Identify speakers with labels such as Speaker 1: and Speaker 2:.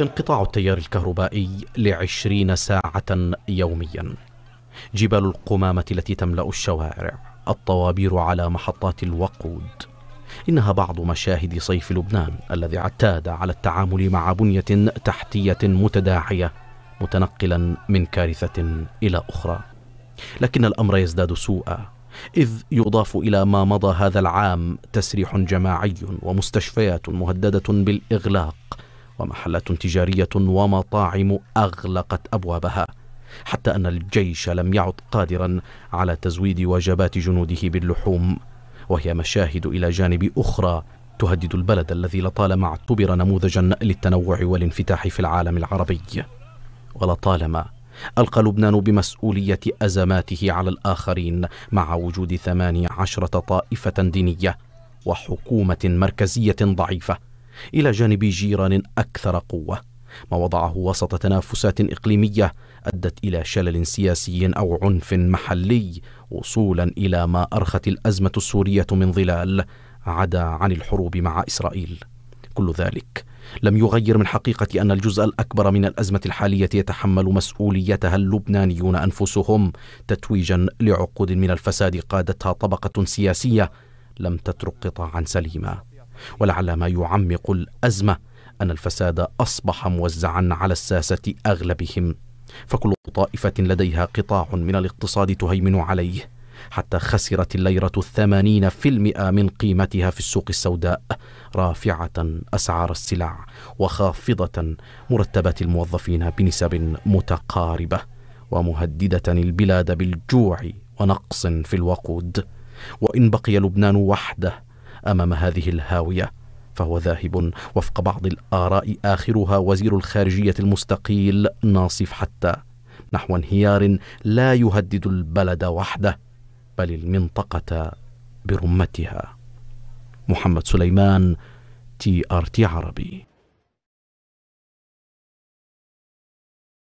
Speaker 1: انقطاع التيار الكهربائي لعشرين ساعة يوميا جبال القمامة التي تملأ الشوارع الطوابير على محطات الوقود إنها بعض مشاهد صيف لبنان الذي اعتاد على التعامل مع بنية تحتية متداعية متنقلا من كارثة إلى أخرى لكن الأمر يزداد سوءا إذ يضاف إلى ما مضى هذا العام تسريح جماعي ومستشفيات مهددة بالإغلاق ومحلات تجارية ومطاعم أغلقت أبوابها حتى أن الجيش لم يعد قادرا على تزويد وجبات جنوده باللحوم وهي مشاهد إلى جانب أخرى تهدد البلد الذي لطالما اعتبر نموذجا للتنوع والانفتاح في العالم العربي ولطالما ألقى لبنان بمسؤولية أزماته على الآخرين مع وجود ثماني عشرة طائفة دينية وحكومة مركزية ضعيفة إلى جانب جيران أكثر قوة ما وضعه وسط تنافسات إقليمية أدت إلى شلل سياسي أو عنف محلي وصولا إلى ما أرخت الأزمة السورية من ظلال عدا عن الحروب مع إسرائيل كل ذلك لم يغير من حقيقة أن الجزء الأكبر من الأزمة الحالية يتحمل مسؤوليتها اللبنانيون أنفسهم تتويجا لعقود من الفساد قادتها طبقة سياسية لم تترك قطاعا سليما ولعل ما يعمق الازمه ان الفساد اصبح موزعا على الساسه اغلبهم فكل طائفه لديها قطاع من الاقتصاد تهيمن عليه حتى خسرت الليرة الثمانين في المئة من قيمتها في السوق السوداء رافعة أسعار السلع وخافضة مرتبات الموظفين بنسب متقاربة ومهددة البلاد بالجوع ونقص في الوقود وإن بقي لبنان وحده امام هذه الهاويه فهو ذاهب وفق بعض الاراء اخرها وزير الخارجيه المستقيل ناصف حتى نحو انهيار لا يهدد البلد وحده بل المنطقه برمتها محمد سليمان تي ار تي عربي